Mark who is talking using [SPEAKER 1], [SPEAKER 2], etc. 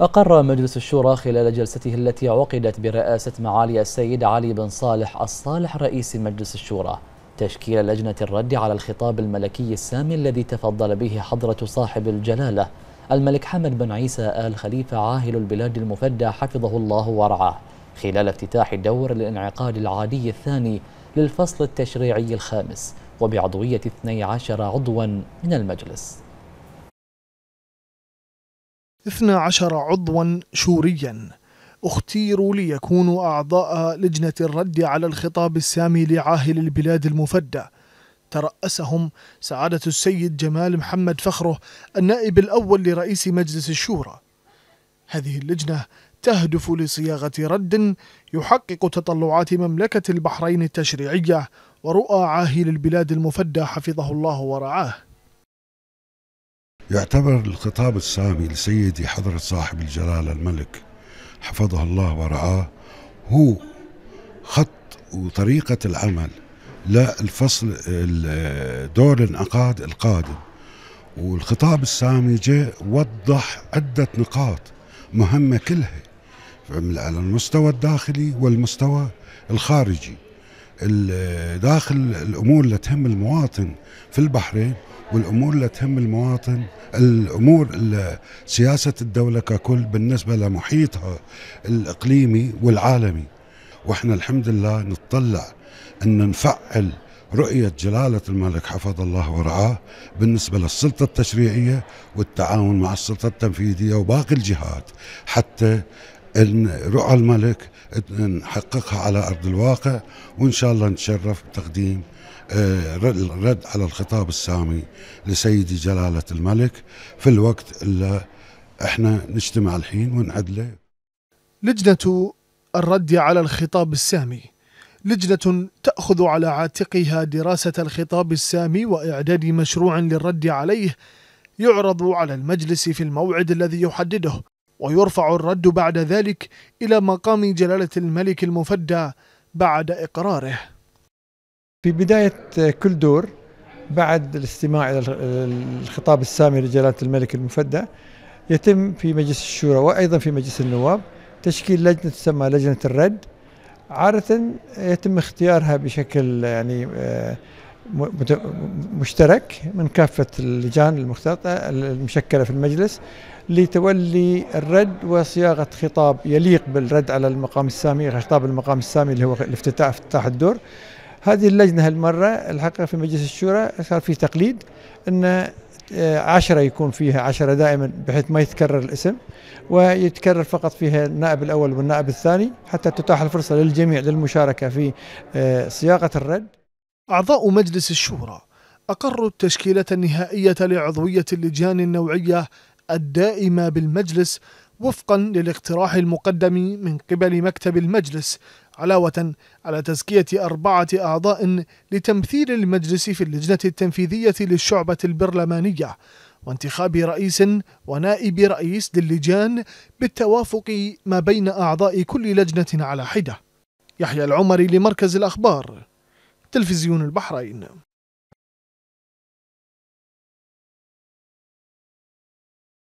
[SPEAKER 1] أقر مجلس الشورى خلال جلسته التي عقدت برئاسة معالي السيد علي بن صالح الصالح رئيس مجلس الشورى تشكيل لجنة الرد على الخطاب الملكي السامي الذي تفضل به حضرة صاحب الجلالة الملك حمد بن عيسى آل خليفة عاهل البلاد المفدى حفظه الله ورعاه خلال افتتاح الدور للانعقاد العادي الثاني للفصل التشريعي الخامس وبعضوية 12 عضوا من المجلس 12 عضوا شوريا اختيروا ليكونوا أعضاء لجنة الرد على الخطاب السامي لعاهل البلاد المفدى ترأسهم سعادة السيد جمال محمد فخره النائب الأول لرئيس مجلس الشورى هذه اللجنة تهدف لصياغة رد يحقق تطلعات مملكة البحرين التشريعية ورؤى عاهل البلاد المفدى حفظه الله ورعاه
[SPEAKER 2] يعتبر الخطاب السامي لسيدي حضرة صاحب الجلالة الملك حفظه الله ورعاه هو خط وطريقة العمل للفصل دور الانعقاد القادم والخطاب السامي جاء وضح عدة نقاط مهمة كلها على المستوى الداخلي والمستوى الخارجي داخل الامور اللي تهم المواطن في البحرين والامور اللي تهم المواطن الامور سياسه الدوله ككل بالنسبه لمحيطها الاقليمي والعالمي واحنا الحمد لله نتطلع ان نفعل رؤية جلالة الملك حفظ الله ورعاه بالنسبة للسلطة التشريعية والتعاون مع السلطة التنفيذية وباقي الجهات حتى ان رؤى الملك نحققها على ارض الواقع وان شاء الله نتشرف بتقديم الرد آه، على الخطاب السامي لسيدي جلاله الملك في الوقت اللي احنا نجتمع الحين ونعدله.
[SPEAKER 1] لجنه الرد على الخطاب السامي لجنة تأخذ على عاتقها دراسة الخطاب السامي وإعداد مشروع للرد عليه يعرض على المجلس في الموعد الذي يحدده ويرفع الرد بعد ذلك إلى مقام جلالة الملك المفدى بعد إقراره
[SPEAKER 3] في بداية كل دور بعد الاستماع إلى الخطاب السامي لجلالة الملك المفدى يتم في مجلس الشورى وأيضا في مجلس النواب تشكيل لجنة تسمى لجنة الرد عادة يتم اختيارها بشكل يعني آه، مشترك من كافة اللجان المختلطة المشكلة في المجلس لتولي الرد وصياغة خطاب يليق بالرد على المقام السامي خطاب المقام السامي اللي هو الافتتاح افتتاح الدور هذه اللجنة هالمرة الحقيقة في مجلس الشورى صار في تقليد أن آه، عشرة يكون فيها عشرة دائما بحيث ما يتكرر الاسم ويتكرر فقط فيها النائب الأول والنائب الثاني حتى تتاح الفرصة للجميع للمشاركة في آه، صياغة الرد أعضاء مجلس الشورى أقروا
[SPEAKER 1] التشكيلة النهائية لعضوية اللجان النوعية الدائمة بالمجلس وفقا للاقتراح المقدم من قبل مكتب المجلس علاوة على تزكية أربعة أعضاء لتمثيل المجلس في اللجنة التنفيذية للشعبة البرلمانية وانتخاب رئيس ونائب رئيس للجان بالتوافق ما بين أعضاء كل لجنة على حدة يحيى العمري لمركز الأخبار تلفزيون البحرين